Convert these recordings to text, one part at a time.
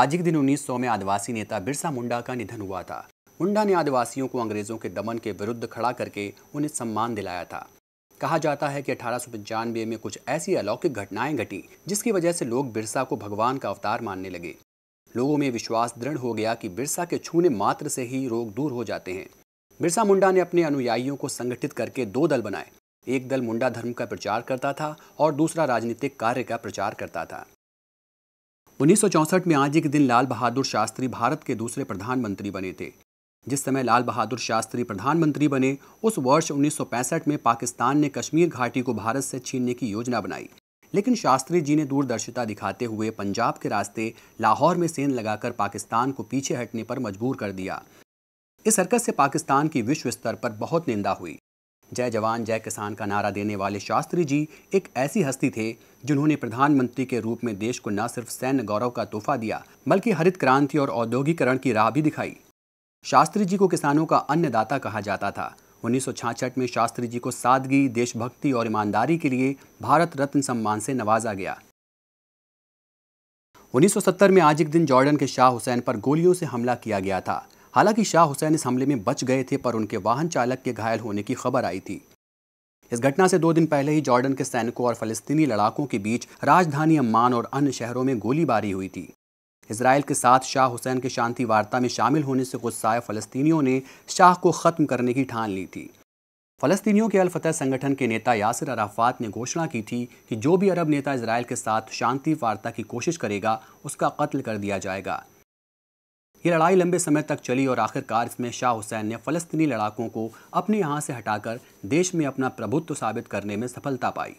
आज के दिन 1900 में आदिवासी नेता बिरसा मुंडा का निधन हुआ था मुंडा ने आदिवासियों को अंग्रेजों के दमन के विरुद्ध खड़ा करके उन्हें सम्मान दिलाया था कहा जाता है कि अठारह में कुछ ऐसी अलौकिक घटनाएं घटी जिसकी वजह से लोग बिरसा को भगवान का अवतार मानने लगे लोगों में विश्वास दृढ़ हो गया कि बिरसा के छूने मात्र से ही रोग दूर हो जाते हैं बिरसा मुंडा ने अपने अनुयायियों को संगठित करके दो दल बनाए एक दल मुंडा धर्म का प्रचार करता था और दूसरा राजनीतिक कार्य का प्रचार करता था उन्नीस में आज के दिन लाल बहादुर शास्त्री भारत के दूसरे प्रधानमंत्री बने थे जिस समय लाल बहादुर शास्त्री प्रधानमंत्री बने उस वर्ष 1965 में पाकिस्तान ने कश्मीर घाटी को भारत से छीनने की योजना बनाई लेकिन शास्त्री जी ने दूरदर्शिता दिखाते हुए पंजाब के रास्ते लाहौर में सेन लगाकर पाकिस्तान को पीछे हटने पर मजबूर कर दिया इस हरकत से पाकिस्तान की विश्व स्तर पर बहुत निंदा हुई जय जवान जय किसान का नारा देने वाले शास्त्री जी एक ऐसी हस्ती थे जिन्होंने प्रधानमंत्री के रूप में देश को न सिर्फ सैन्य गौरव का तोहफा दिया बल्कि हरित क्रांति और औद्योगिकरण की राह भी दिखाई शास्त्री जी को किसानों का अन्नदाता कहा जाता था उन्नीस में शास्त्री जी को सादगी देशभक्ति और ईमानदारी के लिए भारत रत्न सम्मान से नवाजा गया 1970 में आज एक दिन जॉर्डन के शाह हुसैन पर गोलियों से हमला किया गया था हालांकि शाह हुसैन इस हमले में बच गए थे पर उनके वाहन चालक के घायल होने की खबर आई थी इस घटना से दो दिन पहले ही जॉर्डन के सैनिकों और फलस्तीनी लड़ाकों के बीच राजधानी अम्मान और अन्य शहरों में गोलीबारी हुई थी इसराइल के साथ शाह हुसैन के शांति वार्ता में शामिल होने से गुस्साए फलस्तीनियों ने शाह को ख़त्म करने की ठान ली थी फलस्तीनियों के अलफतह संगठन के नेता यासिर अराफात ने घोषणा की थी कि जो भी अरब नेता इसराइल के साथ शांति वार्ता की कोशिश करेगा उसका कत्ल कर दिया जाएगा ये लड़ाई लंबे समय तक चली और आखिरकार इसमें शाह हुसैन ने फ़लस्तीनी लड़ाकों को अपने यहाँ से हटाकर देश में अपना प्रभुत्व साबित करने में सफलता पाई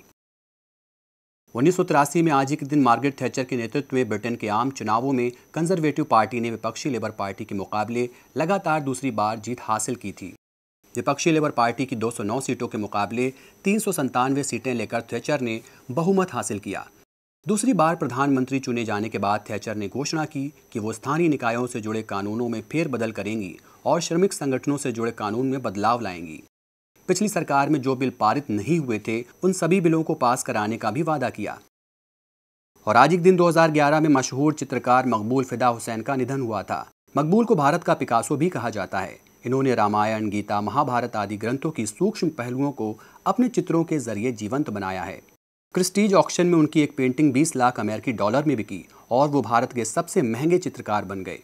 उन्नीस में आज ही के दिन मार्गरेट थैचर के नेतृत्व में ब्रिटेन के आम चुनावों में कंजर्वेटिव पार्टी ने विपक्षी लेबर पार्टी के मुकाबले लगातार दूसरी बार जीत हासिल की थी विपक्षी लेबर पार्टी की 209 सीटों के मुकाबले तीन सीटें लेकर थैचर ने बहुमत हासिल किया दूसरी बार प्रधानमंत्री चुने जाने के बाद थैचर ने घोषणा की कि वो स्थानीय निकायों से जुड़े कानूनों में फेरबदल करेंगी और श्रमिक संगठनों से जुड़े कानून में बदलाव लाएंगी पिछली सरकार में जो बिल पारित नहीं हुए थे उन सभी बिलों को पास कराने का भी वादा किया और आज एक दिन 2011 में मशहूर चित्रकार मकबूल फिदा हुसैन का निधन हुआ था मकबूल को भारत का पिकासो भी कहा जाता है इन्होंने रामायण गीता महाभारत आदि ग्रंथों की सूक्ष्म पहलुओं को अपने चित्रों के जरिए जीवंत बनाया है क्रिस्टीज ऑक्शन में उनकी एक पेंटिंग 20 लाख अमेरिकी डॉलर में बिकी और वो भारत के सबसे महंगे चित्रकार बन गए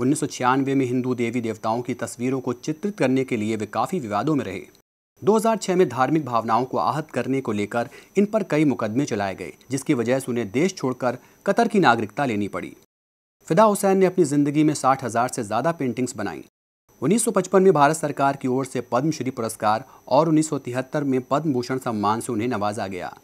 उन्नीस में हिंदू देवी देवताओं की तस्वीरों को चित्रित करने के लिए वे काफ़ी विवादों में रहे 2006 में धार्मिक भावनाओं को आहत करने को लेकर इन पर कई मुकदमे चलाए गए जिसकी वजह से उन्हें देश छोड़कर कतर की नागरिकता लेनी पड़ी फिदा हुसैन ने अपनी ज़िंदगी में साठ हज़ार से ज़्यादा पेंटिंग्स बनाई 1955 में भारत सरकार की ओर से पद्मश्री पुरस्कार और 1973 में पद्म भूषण सम्मान से उन्हें नवाजा गया